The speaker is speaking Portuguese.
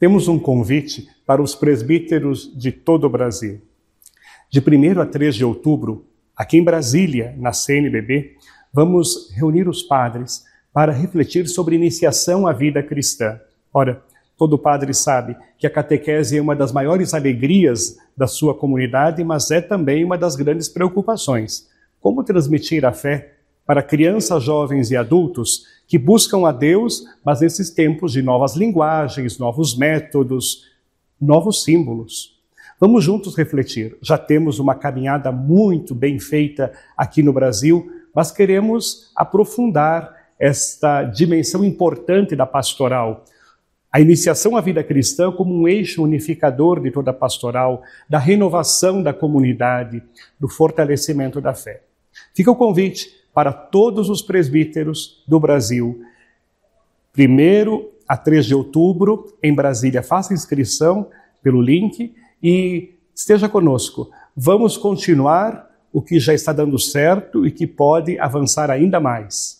temos um convite para os presbíteros de todo o Brasil. De 1 a 3 de outubro, aqui em Brasília, na CNBB, vamos reunir os padres para refletir sobre iniciação à vida cristã. Ora, todo padre sabe que a catequese é uma das maiores alegrias da sua comunidade, mas é também uma das grandes preocupações. Como transmitir a fé para crianças, jovens e adultos que buscam a Deus, mas nesses tempos de novas linguagens, novos métodos, novos símbolos. Vamos juntos refletir. Já temos uma caminhada muito bem feita aqui no Brasil, mas queremos aprofundar esta dimensão importante da pastoral. A iniciação à vida cristã como um eixo unificador de toda a pastoral, da renovação da comunidade, do fortalecimento da fé. Fica o convite para todos os presbíteros do Brasil. Primeiro a 3 de outubro, em Brasília. Faça inscrição pelo link e esteja conosco. Vamos continuar o que já está dando certo e que pode avançar ainda mais.